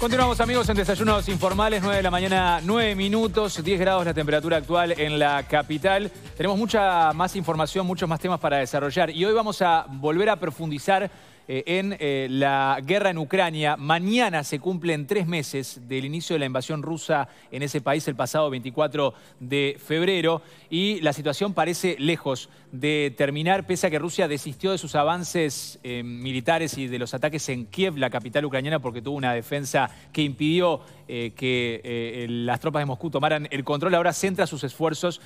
Continuamos amigos en Desayunos Informales, 9 de la mañana, 9 minutos, 10 grados la temperatura actual en la capital. Tenemos mucha más información, muchos más temas para desarrollar y hoy vamos a volver a profundizar eh, en eh, la guerra en Ucrania. Mañana se cumplen tres meses del inicio de la invasión rusa en ese país el pasado 24 de febrero y la situación parece lejos de terminar, pese a que Rusia desistió de sus avances eh, militares y de los ataques en Kiev, la capital ucraniana, porque tuvo una defensa que impidió que las tropas de Moscú tomaran el control. Ahora centra sus esfuerzos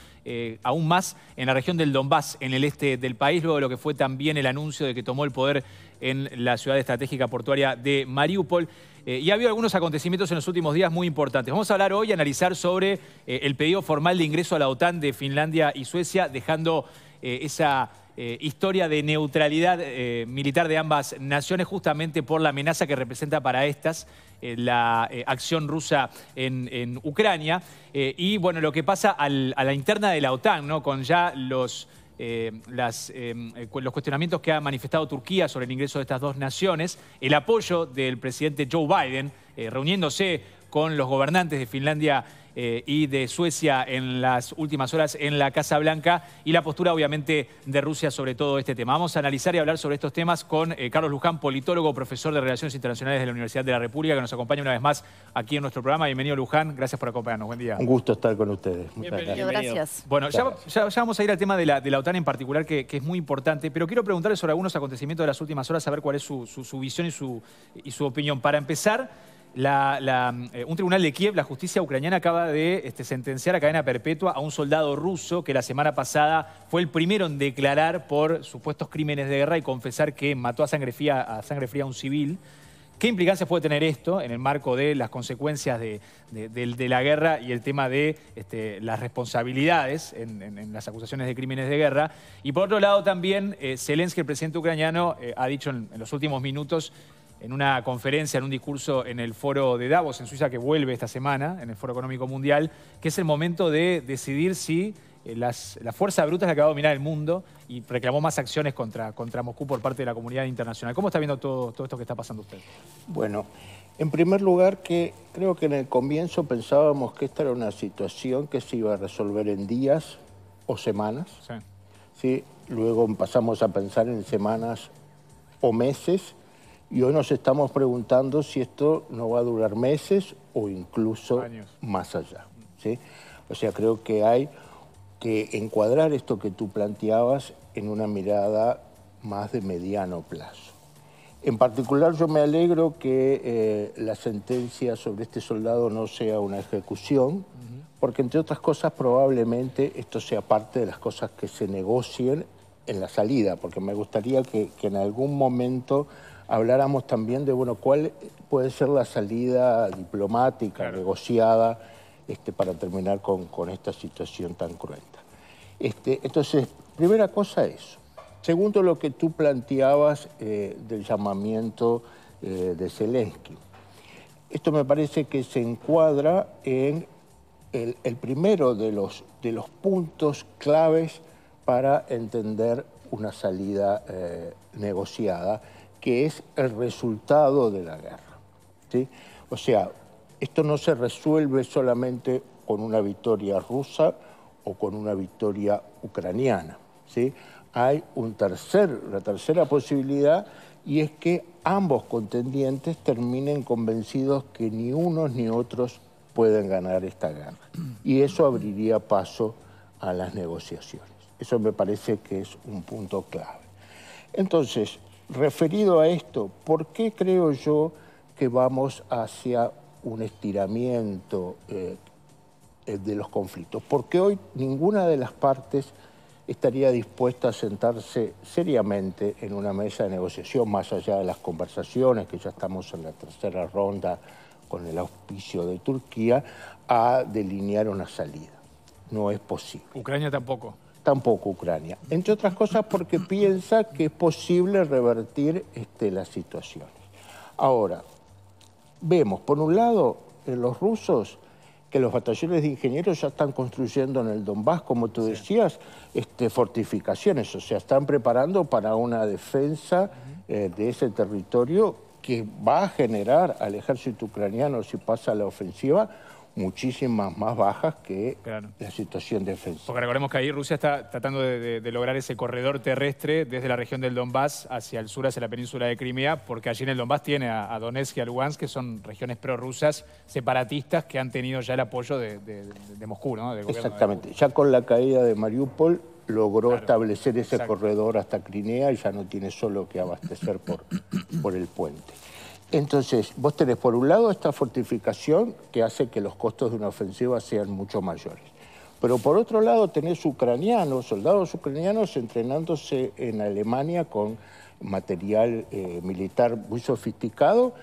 aún más en la región del Donbass, en el este del país, luego de lo que fue también el anuncio de que tomó el poder en la ciudad estratégica portuaria de Mariupol. Eh, y ha habido algunos acontecimientos en los últimos días muy importantes. Vamos a hablar hoy analizar sobre eh, el pedido formal de ingreso a la OTAN de Finlandia y Suecia, dejando eh, esa historia de neutralidad militar de ambas naciones justamente por la amenaza que representa para estas la acción rusa en, Ucrania. y bueno, lo que pasa a la interna de la OTAN, ¿no? con ya los eh, em, eh, los cuestionamientos que ha manifestado Turquía sobre el ingreso de estas dos naciones, el apoyo del presidente Joe Biden, eh, reuniéndose con los gobernantes de Finlandia eh, y de Suecia en las últimas horas en la Casa Blanca y la postura obviamente de Rusia sobre todo este tema. Vamos a analizar y hablar sobre estos temas con eh, Carlos Luján, politólogo, profesor de Relaciones Internacionales de la Universidad de la República, que nos acompaña una vez más aquí en nuestro programa. Bienvenido Luján, gracias por acompañarnos, buen día. Un gusto estar con ustedes. Muchas gracias. Bueno, ya, vamos a ir al tema de la, de la OTAN en particular, que, es muy importante, pero quiero preguntarle sobre algunos acontecimientos de las últimas horas, saber cuál es su, visión y su, y su opinión. Para empezar, eh, un tribunal de Kiev, la justicia ucraniana acaba de este, sentenciar a cadena perpetua a un soldado ruso que la semana pasada fue el primero en declarar por supuestos crímenes de guerra y confesar que mató a sangre fría a, un civil. ¿Qué implicancias puede tener esto en el marco de las consecuencias de, la guerra y el tema de este, las responsabilidades en, las acusaciones de crímenes de guerra? Y por otro lado también eh, Zelensky, el presidente ucraniano, eh, ha dicho en, los últimos minutos en una conferencia, en un discurso en el foro de Davos, en Suiza, que vuelve esta semana, en el Foro Económico Mundial, que es el momento de decidir si eh, las, la fuerza bruta es la que va a dominar el mundo y reclamó más acciones contra, contra Moscú por parte de la comunidad internacional. ¿Cómo está viendo todo, todo esto que está pasando usted? Bueno, en primer lugar que creo que en el comienzo pensábamos que esta era una situación que se iba a resolver en días o semanas. Sí. ¿sí? Luego pasamos a pensar en semanas o meses y hoy nos estamos preguntando si esto no va a durar meses o incluso más allá. O sea, creo que hay que encuadrar esto que tú planteabas en una mirada más de mediano plazo. En particular yo me alegro que eh, la sentencia sobre este soldado no sea una ejecución, porque entre otras cosas probablemente esto sea parte de las cosas que se negocien en la salida, porque me gustaría que, que en algún momento habláramos también de, bueno, cuál puede ser la salida diplomática, negociada, este, para terminar con, esta situación tan cruenta. Este, entonces, primera cosa eso. Segundo, lo que tú planteabas eh, del llamamiento eh, de Zelensky. Esto me parece que se encuadra en el, primero de los, puntos claves para entender una salida eh, negociada que es el resultado de la guerra. ¿sí? O sea, esto no se resuelve solamente con una victoria rusa o con una victoria ucraniana. ¿sí? Hay un tercer, la tercera posibilidad y es que ambos contendientes terminen convencidos que ni unos ni otros pueden ganar esta guerra. Y eso abriría paso a las negociaciones. Eso me parece que es un punto clave. Entonces, referido a esto, ¿por qué creo yo que vamos hacia un estiramiento eh, eh, de los conflictos? Porque hoy ninguna de las partes estaría dispuesta a sentarse seriamente en una mesa de negociación, más allá de las conversaciones, que ya estamos en la tercera ronda con el auspicio de Turquía, a delinear una salida. No es posible. Ucrania tampoco tampoco Ucrania. Entre otras cosas porque piensa que es posible revertir este, las situaciones. Ahora, vemos, por un lado, eh, los rusos que los batallones de ingenieros ya están construyendo en el Donbass, como tú decías, este, fortificaciones, o sea, están preparando para una defensa eh, de ese territorio que va a generar al ejército ucraniano, si pasa la ofensiva, muchísimas más bajas que la situación defensa. Porque recordemos que ahí Rusia está tratando de, lograr ese corredor terrestre desde la región del Donbass hacia el sur, hacia la península de Crimea, porque allí en el Donbass tiene a, Donetsk y a Lugansk, que son regiones prorrusas, separatistas, que han tenido ya el apoyo de, Moscú, ¿no? Exactamente. Ya con la caída de Mariupol logró establecer ese corredor hasta Crimea y ya no tiene solo que abastecer por, por el puente. Entonces, vos tenés por un lado esta fortificación que hace que los costos de una ofensiva sean mucho mayores. Pero por otro lado tenés ucranianos, soldados ucranianos entrenándose en Alemania con material eh, militar muy sofisticado,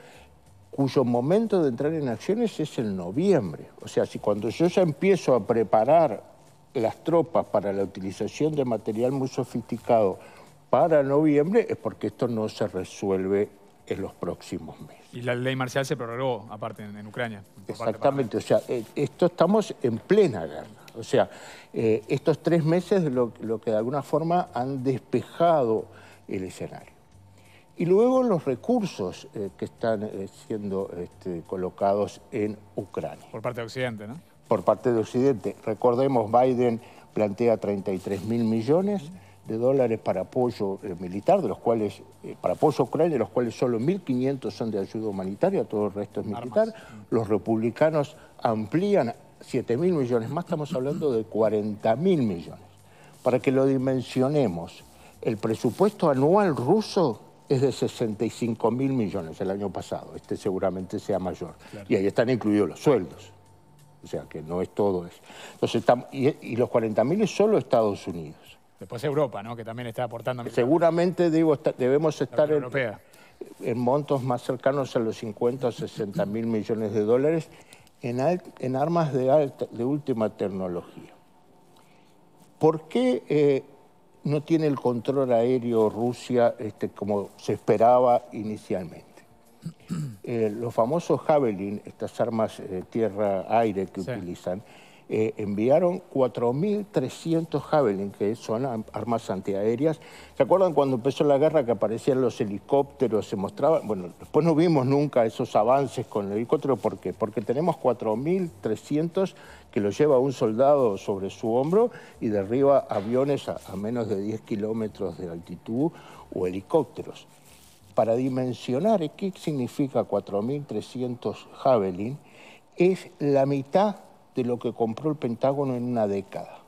cuyo momento de entrar en acciones es en noviembre. O sea, si cuando yo ya empiezo a preparar las tropas para la utilización de material muy sofisticado para noviembre, es porque esto no se resuelve en los próximos meses. Y la ley marcial se prorrogó, aparte, en, Ucrania. Exactamente, o sea, eh, esto estamos en plena guerra. O sea, eh, estos tres meses lo, que de alguna forma han despejado el escenario. Y luego los recursos eh, que están siendo este, colocados en Ucrania. Por parte de Occidente, ¿no? Por parte de Occidente. Recordemos, Biden plantea 33 mil millones de dólares para apoyo eh, militar, de los cuales, eh, para apoyo a Ucrania, de los cuales solo 1.500 son de ayuda humanitaria, todo el resto es militar. Los republicanos amplían 7.000 millones más, estamos hablando de 40.000 millones. Para que lo dimensionemos, el presupuesto anual ruso es de 65.000 millones el año pasado, este seguramente sea mayor. Y ahí están incluidos los sueldos, o sea que no es todo eso. Entonces, y, los 40.000 es solo Estados Unidos. Después Europa, ¿no? Que también está aportando. Seguramente, digo, debemos estar en, montos más cercanos a los 50 o 60 mil millones de dólares en, armas de, alta, de última tecnología. ¿Por qué eh, no tiene el control aéreo Rusia este, como se esperaba inicialmente? Eh, los famosos Javelin, estas armas eh, tierra-aire que utilizan, eh, enviaron 4.300 Javelin, que son armas antiaéreas. ¿Se acuerdan cuando empezó la guerra que aparecían los helicópteros, se mostraban? Bueno, después no vimos nunca esos avances con el helicóptero, ¿por qué? Porque tenemos 4.300 que lo lleva un soldado sobre su hombro y derriba aviones a, menos de 10 kilómetros de altitud o helicópteros. Para dimensionar qué significa 4.300 Javelin, es la mitad de lo que compró el Pentágono en una década.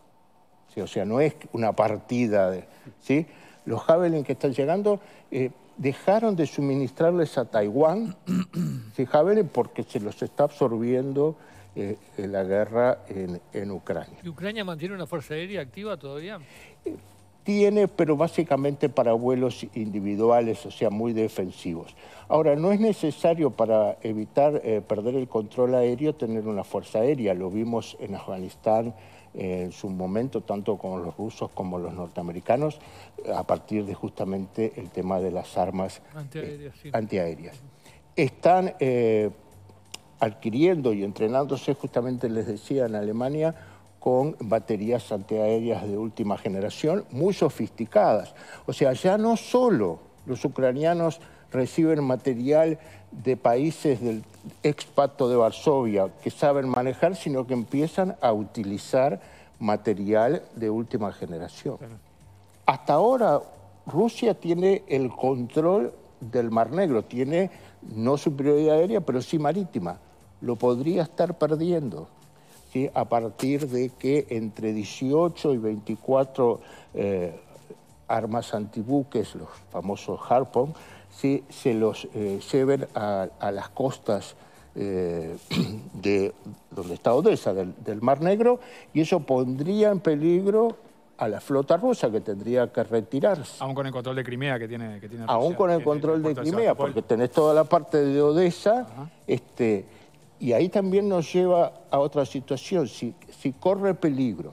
¿Sí? O sea, no es una partida. De, ¿sí? Los Javelin que están llegando eh, dejaron de suministrarles a Taiwán ¿sí? Javelin porque se los está absorbiendo eh, eh, la guerra en, en Ucrania. ¿Y Ucrania mantiene una fuerza aérea activa todavía? tiene, pero básicamente para vuelos individuales, o sea, muy defensivos. Ahora, no es necesario para evitar eh, perder el control aéreo tener una fuerza aérea, lo vimos en Afganistán eh, en su momento, tanto con los rusos como los norteamericanos, a partir de justamente el tema de las armas eh, antiaéreas. Están adquiriendo y entrenándose, justamente les decía, en Alemania, con baterías antiaéreas de última generación, muy sofisticadas. O sea, ya no solo los ucranianos reciben material de países del expato de Varsovia que saben manejar, sino que empiezan a utilizar material de última generación. Hasta ahora Rusia tiene el control del Mar Negro, tiene no superioridad aérea, pero sí marítima. Lo podría estar perdiendo a partir de que entre 18 y 24 eh, armas antibuques, los famosos Harpon, se, se los eh, lleven a, las costas eh, de donde está Odessa, del, Mar Negro, y eso pondría en peligro a la flota rusa que tendría que retirarse. Aún con el control de Crimea que tiene, que Aún con el control de Crimea, porque tenés toda la parte de Odessa, este, y ahí también nos lleva a otra situación, si, corre peligro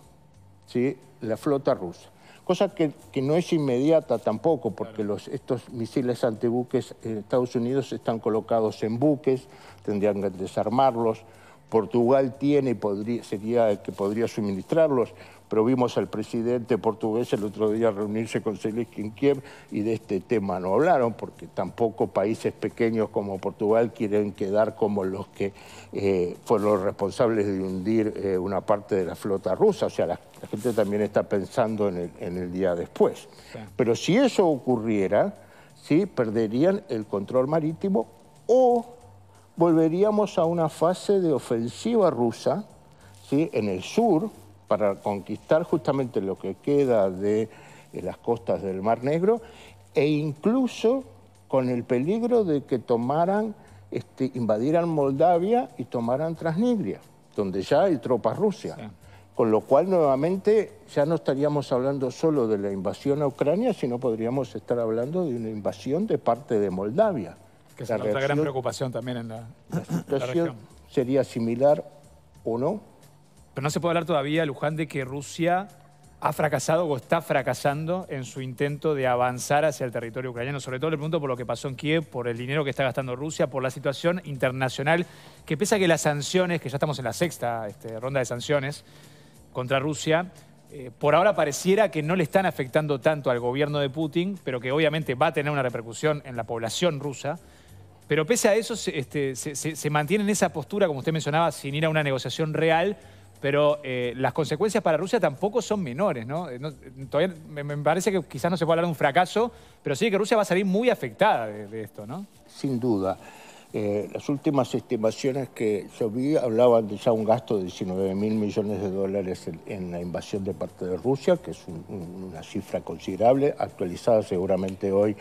¿sí? la flota rusa, cosa que, no es inmediata tampoco, porque los, estos misiles antibuques en Estados Unidos están colocados en buques, tendrían que desarmarlos, Portugal tiene, podría, sería el que podría suministrarlos, pero vimos al presidente portugués el otro día reunirse con Zelensky en Kiev y de este tema no hablaron, porque tampoco países pequeños como Portugal quieren quedar como los que eh, fueron los responsables de hundir eh, una parte de la flota rusa, o sea, la, gente también está pensando en el, en el día después. Pero si eso ocurriera, ¿sí? perderían el control marítimo o volveríamos a una fase de ofensiva rusa ¿sí? en el sur, para conquistar justamente lo que queda de, las costas del Mar Negro e incluso con el peligro de que tomaran, este, invadieran Moldavia y tomaran Transnistria, donde ya hay tropas rusas. Con lo cual, nuevamente, ya no estaríamos hablando solo de la invasión a Ucrania, sino podríamos estar hablando de una invasión de parte de Moldavia. Que es otra gran preocupación también en la, situación. Sería similar o no. Pero no se puede hablar todavía, Luján, de que Rusia ha fracasado o está fracasando en su intento de avanzar hacia el territorio ucraniano. Sobre todo le pregunto por lo que pasó en Kiev, por el dinero que está gastando Rusia, por la situación internacional, que pese a que las sanciones, que ya estamos en la sexta este, ronda de sanciones contra Rusia, eh, por ahora pareciera que no le están afectando tanto al gobierno de Putin, pero que obviamente va a tener una repercusión en la población rusa. Pero pese a eso, se, este, se mantiene en esa postura, como usted mencionaba, sin ir a una negociación real pero eh, las consecuencias para Rusia tampoco son menores, ¿no? Eh, todavía me, parece que quizás no se puede hablar de un fracaso, pero sí que Rusia va a salir muy afectada de, esto, ¿no? Sin duda. Eh, las últimas estimaciones que yo vi hablaban de ya un gasto de 19 mil millones de dólares en, la invasión de parte de Rusia, que es una cifra considerable, actualizada seguramente hoy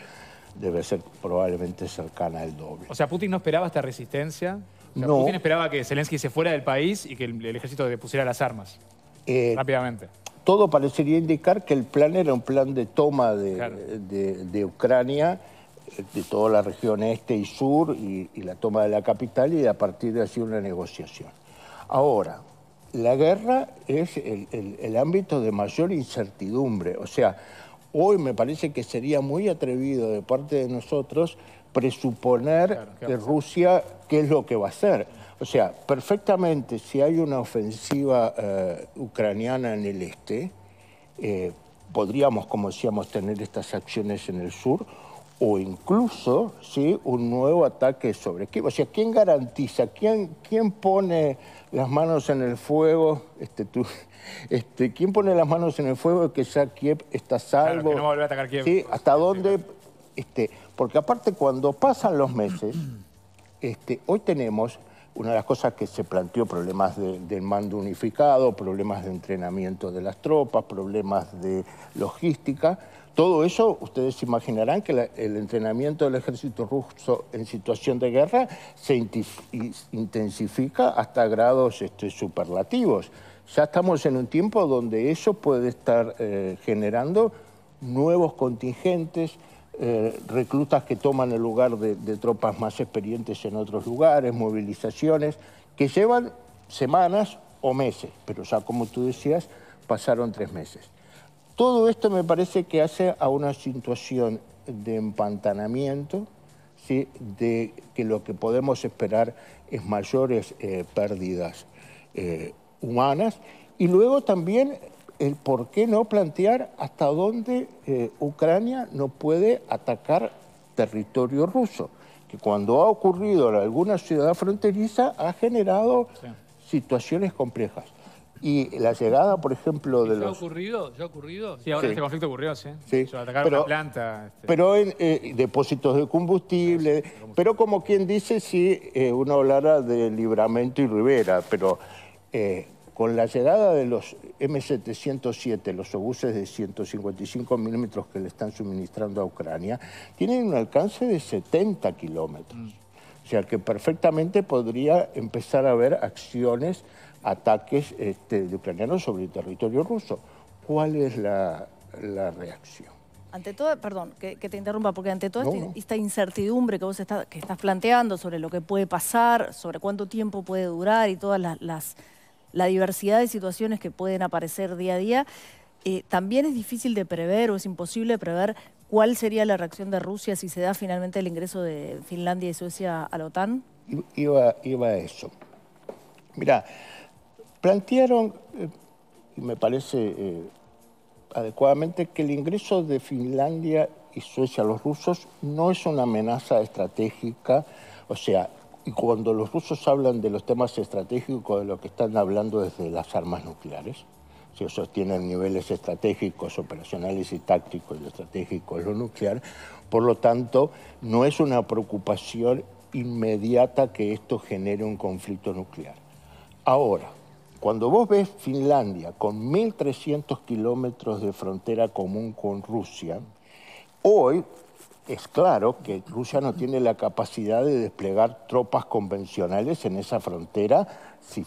debe ser probablemente cercana al doble. O sea, Putin no esperaba esta resistencia esperaba que Zelensky se fuera del país y que el, ejército le pusiera las armas. Eh, rápidamente. Todo parecería indicar que el plan era un plan de toma de, Ucrania, eh, de toda la región este y sur, y, la toma de la capital, y a partir de así una negociación. Ahora, la guerra es el, ámbito de mayor incertidumbre. O sea, hoy me parece que sería muy atrevido de parte de nosotros presuponer de Rusia qué es lo que va a hacer. O sea, perfectamente, si hay una ofensiva eh, ucraniana en el este, eh, podríamos, como decíamos, tener estas acciones en el sur o incluso si un nuevo ataque sobre Kiev. O sea, ¿quién garantiza? ¿Quién, quién pone las manos en el fuego? Este, tú, este, ¿Quién pone las manos en el fuego de que ya Kiev está salvo? no a atacar ¿Hasta dónde? Este, porque aparte cuando pasan los meses, este, hoy tenemos una de las cosas que se planteó, problemas de, del mando unificado, problemas de entrenamiento de las tropas, problemas de logística. Todo eso, ustedes imaginarán que el entrenamiento del ejército ruso en situación de guerra se intensifica hasta grados este, superlativos. Ya estamos en un tiempo donde eso puede estar eh, generando nuevos contingentes, eh, reclutas que toman el lugar de, tropas más experientes en otros lugares, movilizaciones, que llevan semanas o meses, pero ya como tú decías, pasaron tres meses. Todo esto me parece que hace a una situación de empantanamiento, de que lo que podemos esperar es mayores eh, pérdidas eh, humanas y luego también el por qué no plantear hasta dónde eh, Ucrania no puede atacar territorio ruso, que cuando ha ocurrido en alguna ciudad fronteriza ha generado situaciones complejas. Y la llegada, por ejemplo, de los... los... ha ocurrido? ¿Ya ha ocurrido? Sí, ahora este conflicto ocurrió, sí. sí. O atacaron pero, planta. Este. Pero en eh, depósitos de combustible, Pero como quien dice, si eh, uno hablara de Libramento y Rivera, pero con la llegada de los M707, los obuses de 155 milímetros que le están suministrando a Ucrania, tienen un alcance de 70 kilómetros. Mm. O sea que perfectamente podría empezar a haber acciones, ataques este, de ucranianos sobre el territorio ruso. ¿Cuál es la, reacción? Ante todo, perdón, que, te interrumpa, porque ante toda este, esta, incertidumbre que vos que estás planteando sobre lo que puede pasar, sobre cuánto tiempo puede durar y todas las la diversidad de situaciones que pueden aparecer día a día, eh, también es difícil de prever o es imposible prever cuál sería la reacción de Rusia si se da finalmente el ingreso de Finlandia y Suecia a la OTAN. Iba, a eso. Mira, plantearon, eh, y me parece eh, adecuadamente, que el ingreso de Finlandia y Suecia a los rusos no es una amenaza estratégica, o sea, y cuando los rusos hablan de los temas estratégicos, de lo que están hablando desde las armas nucleares, si sostienen niveles estratégicos, operacionales y tácticos, y estratégico es lo nuclear, por lo tanto, no es una preocupación inmediata que esto genere un conflicto nuclear. Ahora, cuando vos ves Finlandia con 1.300 kilómetros de frontera común con Rusia, hoy es claro que Rusia no tiene la capacidad de desplegar tropas convencionales en esa frontera si,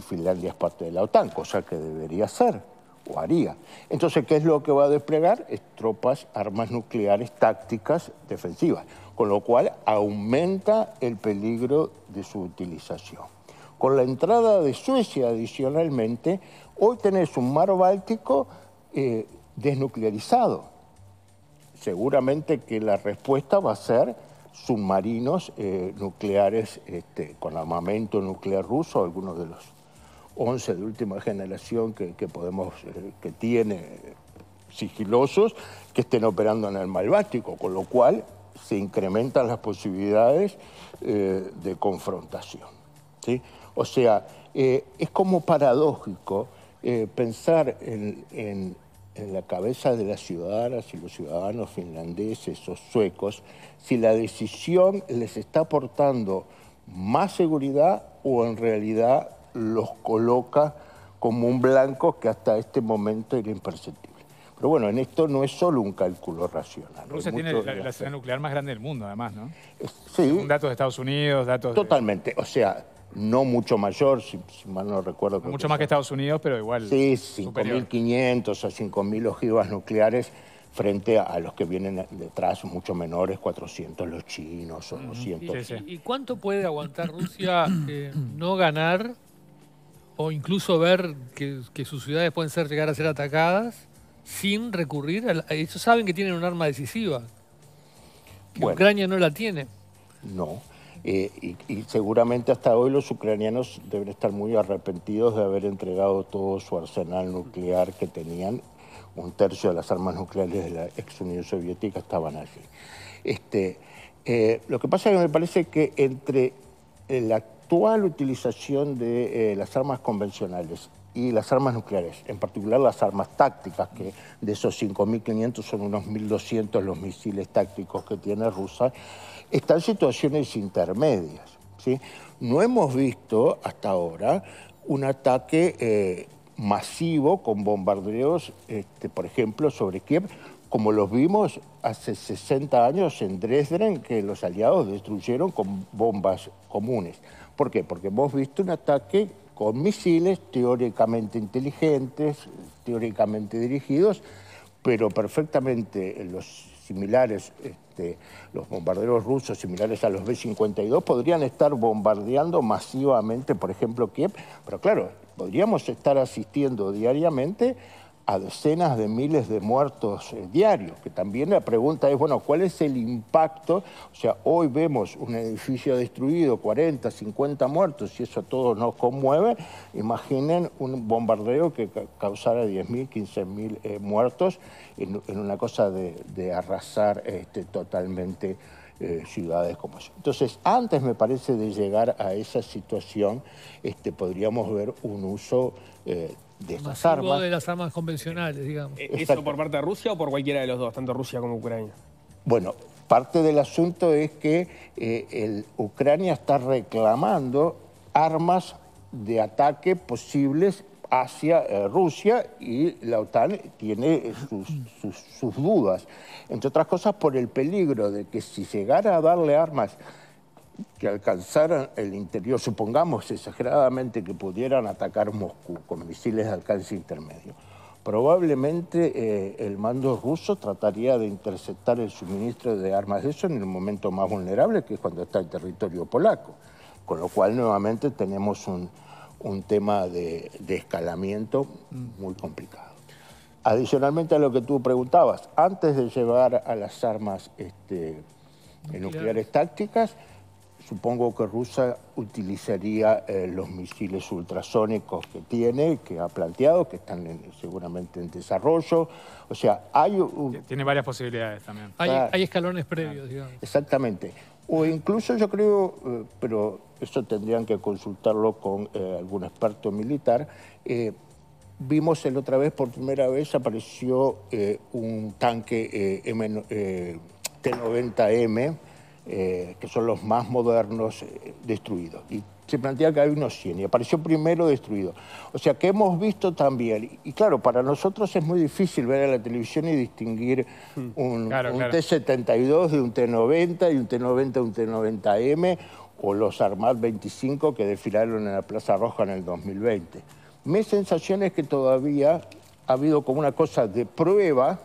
Finlandia es parte de la OTAN, cosa que debería ser o haría. Entonces, ¿qué es lo que va a desplegar? Es tropas, armas nucleares, tácticas, defensivas, con lo cual aumenta el peligro de su utilización. Con la entrada de Suecia, adicionalmente, hoy tenés un mar Báltico eh, desnuclearizado seguramente que la respuesta va a ser submarinos eh, nucleares este, con armamento nuclear ruso, algunos de los 11 de última generación que, podemos, eh, que tiene eh, sigilosos, que estén operando en el mar Báltico, con lo cual se incrementan las posibilidades de confrontación. ¿sí? O sea, es como paradójico pensar en en la cabeza de las ciudadanas y los ciudadanos finlandeses o suecos si la decisión les está aportando más seguridad o en realidad los coloca como un blanco que hasta este momento era imperceptible. Pero bueno, en esto no es solo un cálculo racional. Rusia tiene la, nuclear más grande del mundo, además, ¿no? Sí. Son datos de Estados Unidos, datos Totalmente. O sea, no mucho mayor, si, mal no recuerdo. Mucho más que Estados Unidos, pero igual. Sí, 5.500 a 5.000 ojivas nucleares frente a, los que vienen detrás, mucho menores, 400 los chinos o 200. ¿Y, cuánto puede aguantar Rusia eh, no ganar o incluso ver que, sus ciudades pueden ser, llegar a ser atacadas sin recurrir a... ellos saben que tienen un arma decisiva. Ucrania no la tiene. No. Eh, y, seguramente hasta hoy los ucranianos deben estar muy arrepentidos de haber entregado todo su arsenal nuclear que tenían. Un tercio de las armas nucleares de la ex Unión Soviética estaban allí. Este, eh, lo que pasa es que me parece que entre la actual utilización de eh, las armas convencionales y las armas nucleares, en particular las armas tácticas, que de esos 5.500 son unos 1.200 los misiles tácticos que tiene Rusia, están situaciones intermedias. ¿sí? No hemos visto hasta ahora un ataque eh, masivo con bombardeos, este, por ejemplo, sobre Kiev, como los vimos hace 60 años en Dresden, que los aliados destruyeron con bombas comunes. ¿Por qué? Porque hemos visto un ataque con misiles teóricamente inteligentes, teóricamente dirigidos, pero perfectamente los similares, este, los bombarderos rusos similares a los B-52 podrían estar bombardeando masivamente, por ejemplo, Kiev, pero claro, podríamos estar asistiendo diariamente a decenas de miles de muertos eh, diarios, que también la pregunta es, bueno, ¿cuál es el impacto? O sea, hoy vemos un edificio destruido, 40, 50 muertos, y eso a todos nos conmueve. Imaginen un bombardeo que causara 10.000, 15.000 eh, muertos en, una cosa de, arrasar este, totalmente eh, ciudades como eso. Entonces, antes me parece de llegar a esa situación, este, podríamos ver un uso de de las armas convencionales, digamos. Eh, ¿Eso por parte de Rusia o por cualquiera de los dos, tanto Rusia como Ucrania? Bueno, parte del asunto es que eh, el, Ucrania está reclamando armas de ataque posibles hacia eh, Rusia y la OTAN tiene sus, sus dudas, entre otras cosas por el peligro de que si llegara a darle armas que alcanzaran el interior, supongamos exageradamente que pudieran atacar Moscú con misiles de alcance intermedio, probablemente eh, el mando ruso trataría de interceptar el suministro de armas de eso en el momento más vulnerable, que es cuando está el territorio polaco. Con lo cual, nuevamente, tenemos un, un tema de, de escalamiento mm. muy complicado. Adicionalmente a lo que tú preguntabas, antes de llevar a las armas este, nucleares tácticas, Supongo que Rusia utilizaría eh, los misiles ultrasónicos que tiene, que ha planteado, que están seguramente en desarrollo. O sea, hay... Tiene varias posibilidades también. Hay, ah. escalones previos, ah. digamos. Exactamente. O incluso yo creo, eh, pero eso tendrían que consultarlo con eh, algún experto militar, vimos el otra vez, por primera vez apareció un tanque T-90M, eh, que son los más modernos, eh, destruidos. Y se plantea que hay unos 100 y apareció primero destruido. O sea que hemos visto también, y claro, para nosotros es muy difícil ver a la televisión y distinguir hmm. un, T-72 de un T-90 y un T-90 de un T-90M o los Armat 25 que desfilaron en la Plaza Roja en el 2020. Mi sensación es que todavía ha habido como una cosa de prueba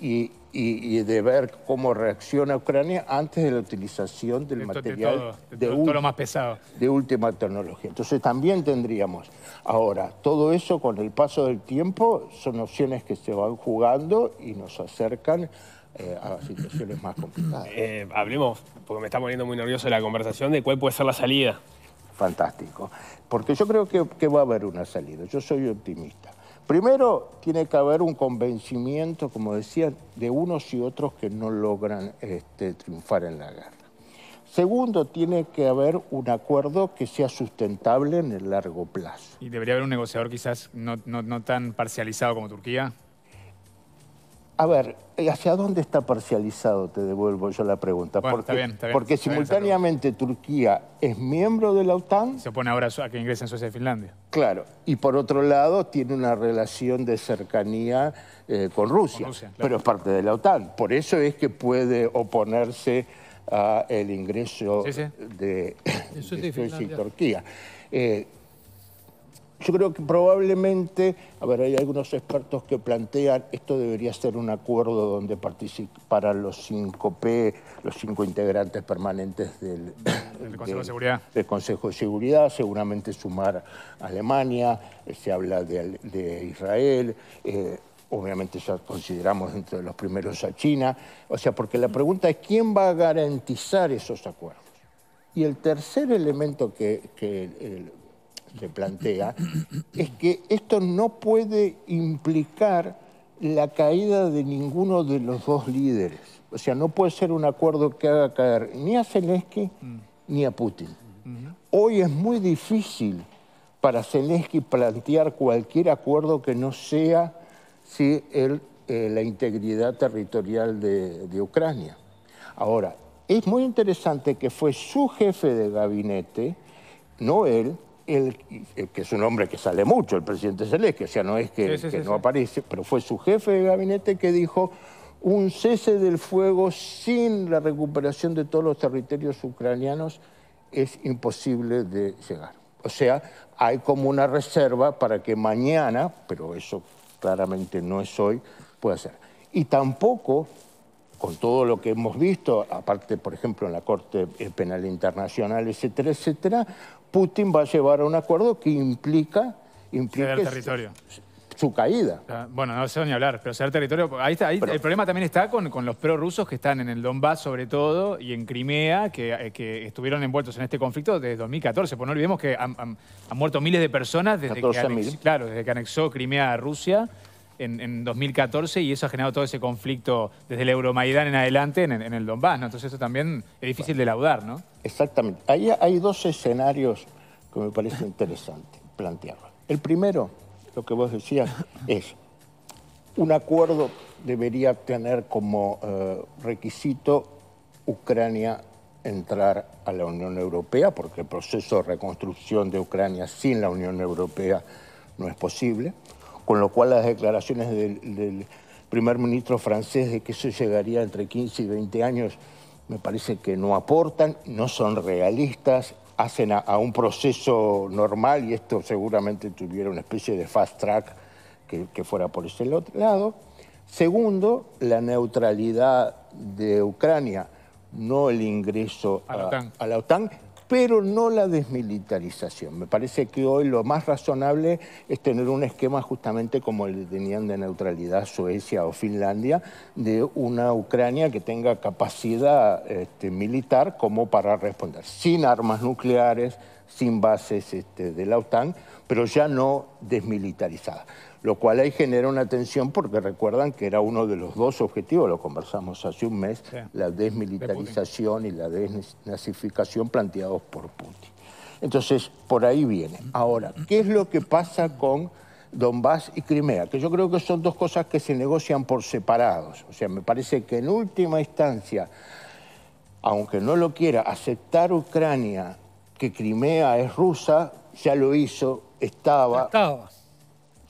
y, de ver cómo reacciona Ucrania antes de la utilización del material de, todo, lo más pesado. de última tecnología. Entonces también tendríamos. Ahora, todo eso con el paso del tiempo son opciones que se van jugando y nos acercan eh, a situaciones más complicadas. Eh, hablemos, porque me está poniendo muy nervioso la conversación, de cuál puede ser la salida. Fantástico, porque yo creo que va a haber una salida, yo soy optimista. Primero, tiene que haber un convencimiento, como decía, de unos y otros que no logran este, triunfar en la guerra. Segundo, tiene que haber un acuerdo que sea sustentable en el largo plazo. ¿Y debería haber un negociador quizás no tan parcializado como Turquía? a ver, eh, ¿hacia dónde está parcializado? Te devuelvo yo la pregunta. porque, porque simultáneamente Turquía es miembro de la OTAN. Se opone ahora a que ingresen Suecia y Finlandia. Claro, y por otro lado tiene una relación de cercanía eh, con Rusia, pero es parte de la OTAN. Por eso es que puede oponerse al ingreso de, Suecia y Turquía. Eh, yo creo que probablemente, a ver, hay algunos expertos que plantean esto debería ser un acuerdo donde participaran los 5P, los cinco integrantes permanentes del, Consejo de, Seguridad. Del Consejo de Seguridad, seguramente sumar a Alemania, eh, se habla de, Israel. Eh, obviamente ya consideramos entre de los primeros a China, o sea, porque la pregunta es quién va a garantizar esos acuerdos. Y el tercer elemento que, se plantea, es que esto no puede implicar la caída de ninguno de los dos líderes. O sea, no puede ser un acuerdo que haga caer ni a Zelensky ni a Putin. Hoy es muy difícil para Zelensky plantear cualquier acuerdo que no sea si eh, la integridad territorial de, de Ucrania. Ahora, es muy interesante que fue su jefe de gabinete, no él, el, que es un hombre que sale mucho, el presidente Zelensky, o sea, no es que, no aparece, pero fue su jefe de gabinete que dijo un cese del fuego sin la recuperación de todos los territorios ucranianos es imposible de llegar. O sea, hay como una reserva para que mañana, pero eso claramente no es hoy, pueda ser. Y tampoco, con todo lo que hemos visto, aparte, por ejemplo, en la Corte Penal Internacional, etcétera, etcétera, Putin va a llevar a un acuerdo que implica... Su caída. Ah, bueno, no sé ni hablar, pero ceder territorio... el problema también está con, los prorrusos que están en el Donbass sobre todo y en Crimea, que, eh, estuvieron envueltos en este conflicto desde 2014. Pues no olvidemos que han, muerto miles de personas desde, claro, desde que anexó Crimea a Rusia en, 2014 y eso ha generado todo ese conflicto desde el Euromaidán en adelante en, el Donbass, Entonces eso también es difícil de laudar, ¿no? Exactamente. hay dos escenarios que me parece interesante plantearlo. El primero, lo que vos decías, es un acuerdo debería tener como eh, requisito Ucrania entrar a la Unión Europea, porque el proceso de reconstrucción de Ucrania sin la Unión Europea no es posible con lo cual las declaraciones del, primer ministro francés de que eso llegaría entre 15 y 20 años me parece que no aportan, no son realistas, hacen a, un proceso normal y esto seguramente tuviera una especie de fast track que, fuera por ese lado. Segundo, la neutralidad de Ucrania, no el ingreso a la OTAN, pero no la desmilitarización. Me parece que hoy lo más razonable es tener un esquema justamente como el que tenían de neutralidad Suecia o Finlandia, de una Ucrania que tenga capacidad este, militar como para responder, sin armas nucleares, sin bases este, de la OTAN, pero ya no desmilitarizada lo cual ahí genera una tensión porque recuerdan que era uno de los dos objetivos, lo conversamos hace un mes, la desmilitarización y la desnazificación planteados por Putin. Entonces, por ahí viene. Ahora, ¿qué es lo que pasa con Donbass y Crimea? Que yo creo que son dos cosas que se negocian por separados. O sea, me parece que en última instancia, aunque no lo quiera, aceptar Ucrania que Crimea es rusa, ya lo hizo, estaba. estaba.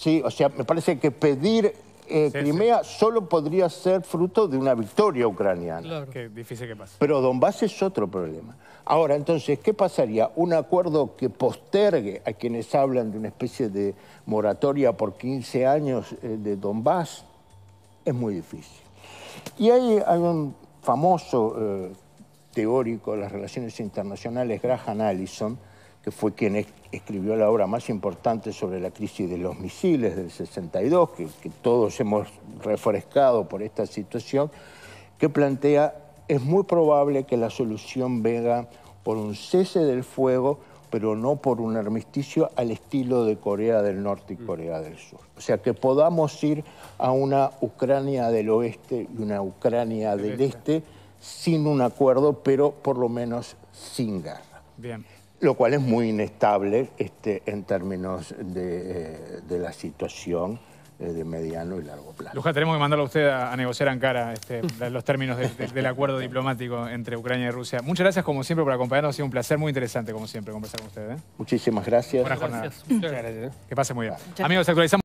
¿sí? O sea, me parece que pedir eh, Crimea solo podría ser fruto de una victoria ucraniana. Claro. Qué difícil que pase. Pero Donbass es otro problema. Ahora, entonces, ¿qué pasaría? Un acuerdo que postergue a quienes hablan de una especie de moratoria por 15 años eh, de Donbass es muy difícil. Y hay, un famoso eh, teórico de las relaciones internacionales, Graham Allison, que fue quien escribió la obra más importante sobre la crisis de los misiles del 62, que, que todos hemos refrescado por esta situación, que plantea, es muy probable que la solución venga por un cese del fuego, pero no por un armisticio al estilo de Corea del Norte y mm. Corea del Sur. O sea, que podamos ir a una Ucrania del oeste y una Ucrania del este. este sin un acuerdo, pero por lo menos sin guerra. Bien lo cual es muy inestable este, en términos de, eh, la situación eh, de mediano y largo plazo. Luján, tenemos que mandarlo a usted a, negociar en cara este, los términos del acuerdo diplomático entre Ucrania y Rusia. Muchas gracias, como siempre, por acompañarnos. Ha sido un placer muy interesante, como siempre, conversar con ustedes. ¿eh? Muchísimas gracias. Buenas Muchas gracias. Que pase muy bien. Amigos, actualizamos.